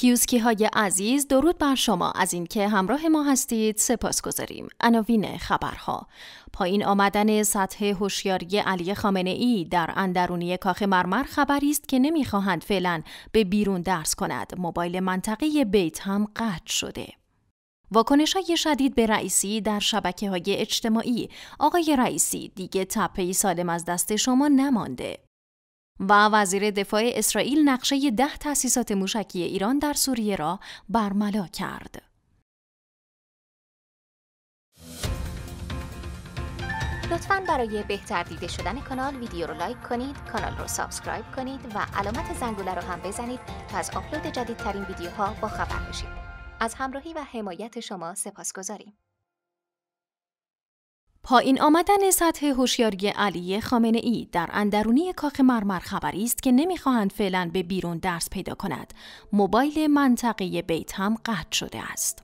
کیوسکی های عزیز درود بر شما از اینکه همراه ما هستید سپاس گذاریم. عناوین خبرها پایین آمدن سطح هوشیاری علی خامنه ای در اندرونی کاخ مرمر خبری است که نمیخواهند فعلا به بیرون درس کند. موبایل منطقه بیت هم قطع شده. واکنش های شدید به رئیسی در شبکه های اجتماعی آقای رئیسی دیگه تپهی سالم از دست شما نمانده و وزیر دفاع اسرائیل نقشه ده تأسیسات موشکی ایران در سوریه را برملا کرد. لطفا برای بهتر دیده شدن کانال ویدیو رو لایک کنید، کانال رو سابسکرایب کنید و علامت زنگوله رو هم بزنید تا از آپلود جدیدترین ویدیوها با خبر بشید. از همراهی و حمایت شما سپاسگزاریم. پایین آمدن سطح هوشیاری علی خامنه ای در اندرونی کاخ مرمر خبری است که نمیخواهند فعلا به بیرون درس پیدا کند. موبایل منطقه بیت هم قطع شده است.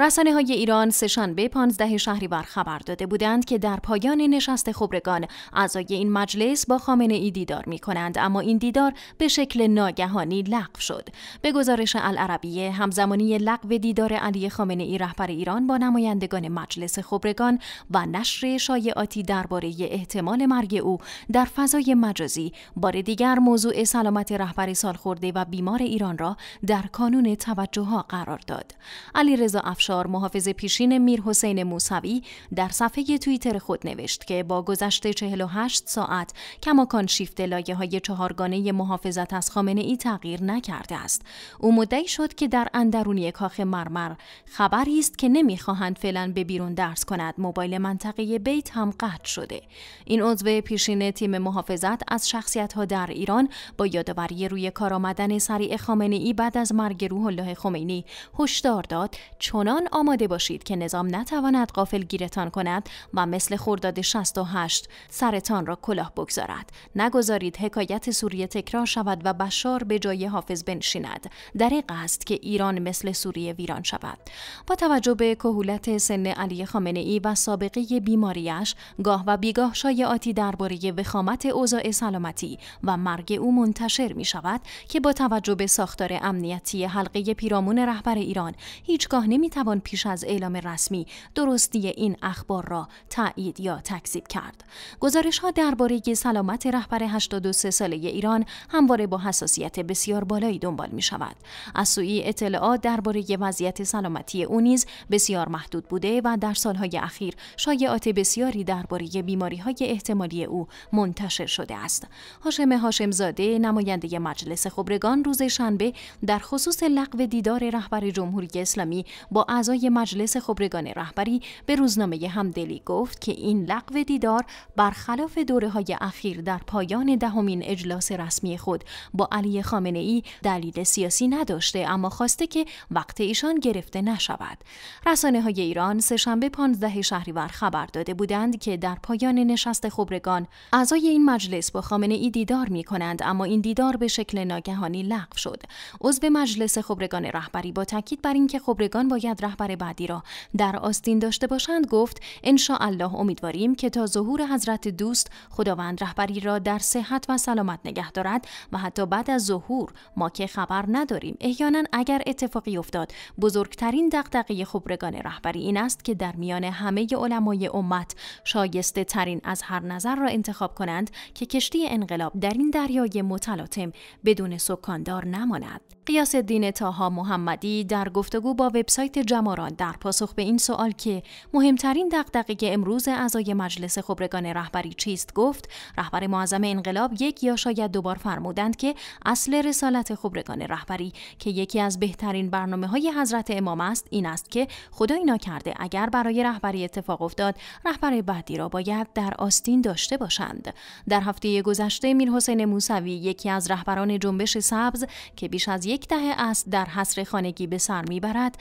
رسانه های ایران به 15 شهریور خبر داده بودند که در پایان نشست خبرگان اعضای این مجلس با خامنه ای دیدار می کنند اما این دیدار به شکل ناگهانی لغو شد به گزارش العربیه همزمانی لغو دیدار علی خامنه ای رهبر ایران با نمایندگان مجلس خبرگان و نشر شایعاتی درباره احتمال مرگ او در فضای مجازی بار دیگر موضوع سلامت رهبر سالخورده و بیمار ایران را در کانون توجه ها قرار داد علی رضا محافظ پیشین میر حسین موسوی در صفحه توییتر خود نوشت که با گذشت 48 ساعت کماکان شیفت لایه های چهارگانه محافظت از خامنه ای تغییر نکرده است. او مدعی شد که در اندرونی کاخ مرمر خبری است که نمیخواهند فعلا به بیرون درس کند. موبایل منطقه بیت هم قطع شده. این عضو پیشین تیم محافظت از شخصیت ها در ایران با یادآوری روی کار آمدن سریع خامنه ای بعد از مرگ روح الله خمینی هشدار داد چنان آماده باشید که نظام نتواند قافل گیرتان کند و مثل خرداد 68 سرتان را کلاه بگذارد نگذارید حکایت سوریه تکرار شود و بشار به جای حافظ بنشیند در است که ایران مثل سوریه ویران شود با توجه به کهولت سن علی خامنه ای و سابقه بیماریش گاه و بیگاه شایعاتی درباره وخامت اوضاع سلامتی و مرگ او منتشر می شود که با توجه به ساختار امنیتی حلقه پیرامون رهبر ایران هیچگاه نمی پیش از اعلام رسمی درستی این اخبار را تایید یا تکذیب کرد. گزارش ها درباره سلامت رهبر 83 ساله ایران همواره با حساسیت بسیار بالایی دنبال می شود. از سوی اطلاعات درباره وضعیت سلامتی او نیز بسیار محدود بوده و در سالهای اخیر شایعات بسیاری درباره بیماری های احتمالی او منتشر شده است. هاشم زاده، نماینده مجلس خبرگان روز شنبه در خصوص لغو دیدار رهبر جمهوری اسلامی با اعضای مجلس خبرگان رهبری به روزنامه همدلی گفت که این لغو دیدار برخلاف دوره های اخیر در پایان دهمین اجلاس رسمی خود با علی خامنه ای دلیل سیاسی نداشته اما خواسته که وقت ایشان گرفته نشود رسانه های ایران سهشنبه 15 شهریور خبر داده بودند که در پایان نشست خبرگان اعضای این مجلس با خامنه ای دیدار می کنند اما این دیدار به شکل ناگهانی لغو شد عضو مجلس خبرگان رهبری با تاکید بر اینکه خبرگان باید رهبر بعدی را در آستین داشته باشند گفت ان الله امیدواریم که تا ظهور حضرت دوست خداوند رهبری را در صحت و سلامت نگه دارد و حتی بعد از ظهور ما که خبر نداریم احیانا اگر اتفاقی افتاد بزرگترین دغدغه خبرگان رهبری این است که در میان همه علمای امت شایسته ترین از هر نظر را انتخاب کنند که کشتی انقلاب در این دریای متلاطم بدون سکاندار نماند قیاس دین تاها محمدی در گفتگو با وبسایت جماران در پاسخ به این سوال که مهمترین دقیقه امروز اعضای مجلس خبرگان رهبری چیست گفت رهبر معظم انقلاب یک یا شاید دوبار فرمودند که اصل رسالت خبرگان رهبری که یکی از بهترین برنامه های حضرت امام است این است که خدای کرده اگر برای رهبری اتفاق افتاد رهبر بعدی را باید در آستین داشته باشند در هفته گذشته میرحسین موسوی یکی از رهبران جنبش سبز که بیش از یک دهه است در حصر خانگی به سر میبرد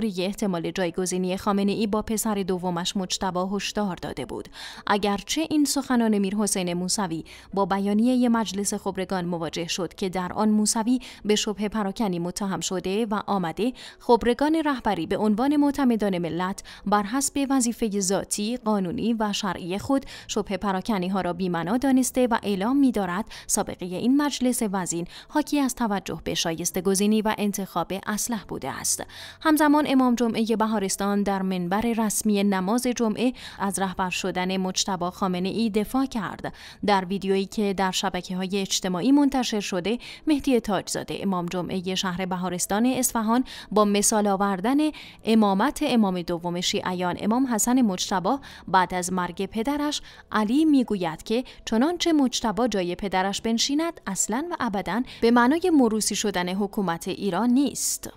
درباره احتمال جایگزینی خامنه ای با پسر دومش مجتبا هشدار داده بود اگرچه این سخنان حسین موسوی با بیانیه مجلس خبرگان مواجه شد که در آن موسوی به شبه پراکنی متهم شده و آمده خبرگان رهبری به عنوان معتمدان ملت بر حسب وظیفه ذاتی قانونی و شرعی خود شبه پراکنی ها را بیمنا دانسته و اعلام می دارد سابقه این مجلس وزین حاکی از توجه به شایسته گزینی و انتخاب اسلح بوده است همزمان امام جمعه بهارستان در منبر رسمی نماز جمعه از رهبر شدن مجتبی خامنه ای دفاع کرد در ویدیویی که در شبکه های اجتماعی منتشر شده مهدی تاجزاده امام جمعه شهر بهارستان اصفهان با مثال آوردن امامت امام دوم شیعیان امام حسن مجتبی بعد از مرگ پدرش علی میگوید که چنانچه مجتبی جای پدرش بنشیند اصلا و ابدا به معنای مروسی شدن حکومت ایران نیست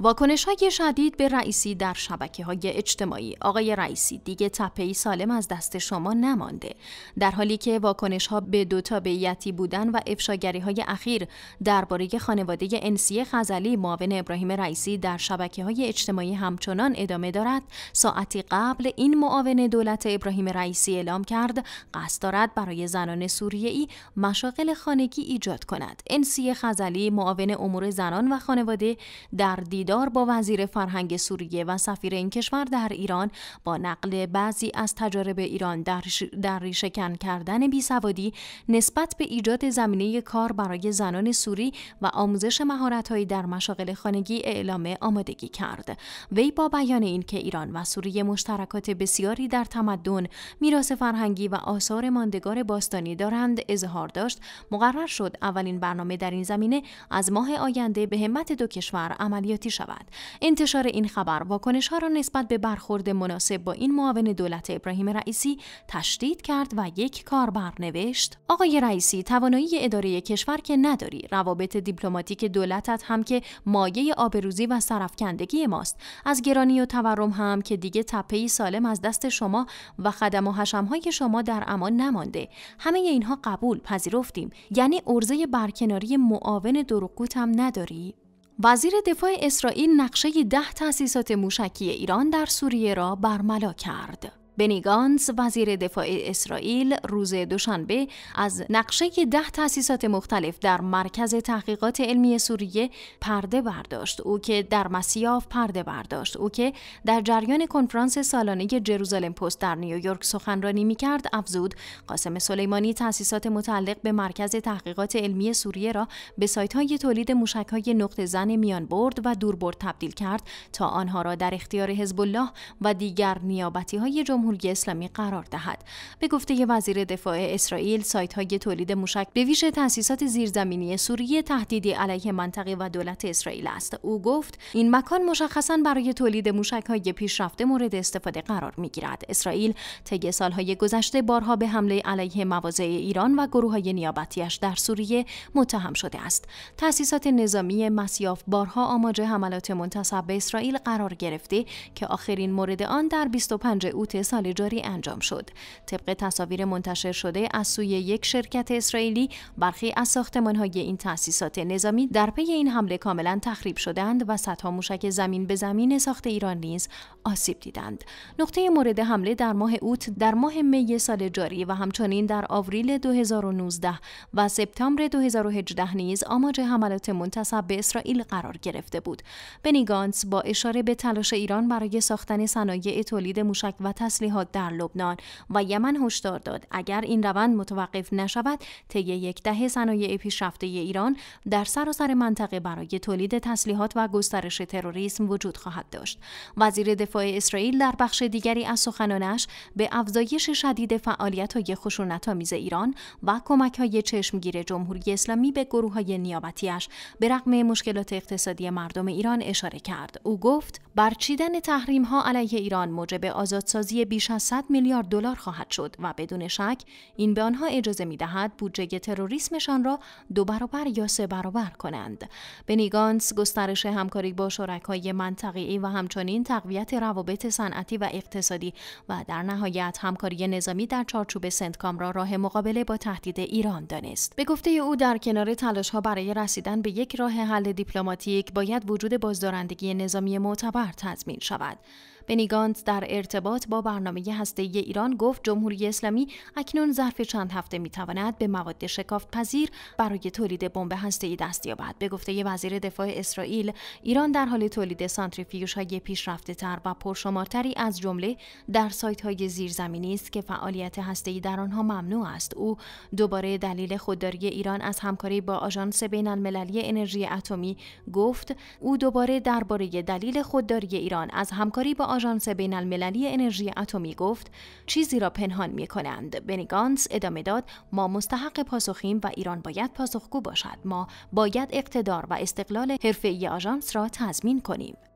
واکنش های شدید به رئیسی در شبکه های اجتماعی آقای رئیسی دیگه تپهی سالم از دست شما نمانده در حالی که واکنش ها به دو تابعیتی بودن و افشاگری های اخیر درباره خانواده انسی خزلی معاون ابراهیم رئیسی در شبکه های اجتماعی همچنان ادامه دارد ساعتی قبل این معاون دولت ابراهیم رئیسی اعلام کرد قصد دارد برای زنان سوریه ای مشاغل خانگی ایجاد کند انسی خزلی معاون امور زنان و خانواده در دید دیدار با وزیر فرهنگ سوریه و سفیر این کشور در ایران با نقل بعضی از تجارب ایران در, ش... در ریشهکن کردن بیسوادی نسبت به ایجاد زمینه کار برای زنان سوری و آموزش مهارتهایی در مشاغل خانگی اعلام آمادگی کرد وی با بیان اینکه ایران و سوریه مشترکات بسیاری در تمدن میراث فرهنگی و آثار ماندگار باستانی دارند اظهار داشت مقرر شد اولین برنامه در این زمینه از ماه آینده به همت دو کشور عملیاتی انتشار این خبر واکنش ها را نسبت به برخورد مناسب با این معاون دولت ابراهیم رئیسی تشدید کرد و یک کاربر نوشت آقای رئیسی توانایی اداره کشور که نداری روابط دیپلماتیک دولتت هم که مایه آبروزی و سرفکندگی ماست از گرانی و تورم هم که دیگه تپه سالم از دست شما و خدم و حشم های شما در امان نمانده همه اینها قبول پذیرفتیم یعنی ارزه برکناری معاون دروغگوت هم نداری وزیر دفاع اسرائیل نقشه ده تأسیسات موشکی ایران در سوریه را برملا کرد. بنی وزیر دفاع اسرائیل روز دوشنبه از نقشه ده تأسیسات مختلف در مرکز تحقیقات علمی سوریه پرده برداشت او که در مسیاف پرده برداشت او که در جریان کنفرانس سالانه جروزالم پست در نیویورک سخنرانی میکرد افزود قاسم سلیمانی تأسیسات متعلق به مرکز تحقیقات علمی سوریه را به سایت های تولید موشک های نقط زن میان برد و دوربرد تبدیل کرد تا آنها را در اختیار حزب الله و دیگر نیابتی های جمهوری اسلامی قرار دهد به گفته وزیر دفاع اسرائیل سایت های تولید موشک به ویژه تأسیسات زیرزمینی سوریه تهدیدی علیه منطقه و دولت اسرائیل است او گفت این مکان مشخصا برای تولید موشک های پیشرفته مورد استفاده قرار می گیرد اسرائیل طی سالهای گذشته بارها به حمله علیه مواضع ایران و گروه های نیابتیش در سوریه متهم شده است تاسیسات نظامی مسیاف بارها آماج حملات منتصب به اسرائیل قرار گرفته که آخرین مورد آن در 25 اوت سال جاری انجام شد. طبق تصاویر منتشر شده از سوی یک شرکت اسرائیلی، برخی از ساختمان‌های این تأسیسات نظامی در پی این حمله کاملا تخریب شدند و صدها موشک زمین به زمین ساخت ایران نیز آسیب دیدند. نقطه مورد حمله در ماه اوت در ماه می سال جاری و همچنین در آوریل 2019 و سپتامبر 2018 نیز آماج حملات منتصب به اسرائیل قرار گرفته بود. بنیگانس با اشاره به تلاش ایران برای ساختن صنایع تولید موشک و تسلیحات در لبنان و یمن هشدار داد اگر این روند متوقف نشود طی یک دهه صنایع پیشرفته ایران در سراسر سر منطقه برای تولید تسلیحات و گسترش تروریسم وجود خواهد داشت وزیر دفاع اسرائیل در بخش دیگری از سخنانش به افزایش شدید فعالیت های میز ایران و کمک های چشمگیر جمهوری اسلامی به گروه های نیابتیش به رغم مشکلات اقتصادی مردم ایران اشاره کرد او گفت برچیدن تحریم علیه ایران موجب آزادسازی بیش از 100 میلیارد دلار خواهد شد و بدون شک این به آنها اجازه می دهد بودجه تروریسمشان را دو برابر یا سه برابر کنند. بنیگانس گسترش همکاری با شرکای منطقی و همچنین تقویت روابط صنعتی و اقتصادی و در نهایت همکاری نظامی در چارچوب سنتکام را راه مقابله با تهدید ایران دانست. به گفته او در کنار تلاش‌ها برای رسیدن به یک راه حل دیپلماتیک باید وجود بازدارندگی نظامی معتبر تضمین شود. بنیگانت در ارتباط با برنامه هسته ایران گفت جمهوری اسلامی اکنون ظرف چند هفته میتواند به مواد شکافت پذیر برای تولید بمب هسته ای دست یابد به گفته وزیر دفاع اسرائیل ایران در حال تولید سانتریفیوژ های پیشرفته تر و پرشمارتری از جمله در سایت های زیرزمینی است که فعالیت هسته ای در آنها ممنوع است او دوباره دلیل خودداری ایران از همکاری با آژانس بین المللی انرژی اتمی گفت او دوباره درباره دلیل خودداری ایران از همکاری با آژانس بین المللی انرژی اتمی گفت چیزی را پنهان می کنند. بنیگانس ادامه داد ما مستحق پاسخیم و ایران باید پاسخگو باشد. ما باید اقتدار و استقلال حرفی آژانس را تضمین کنیم.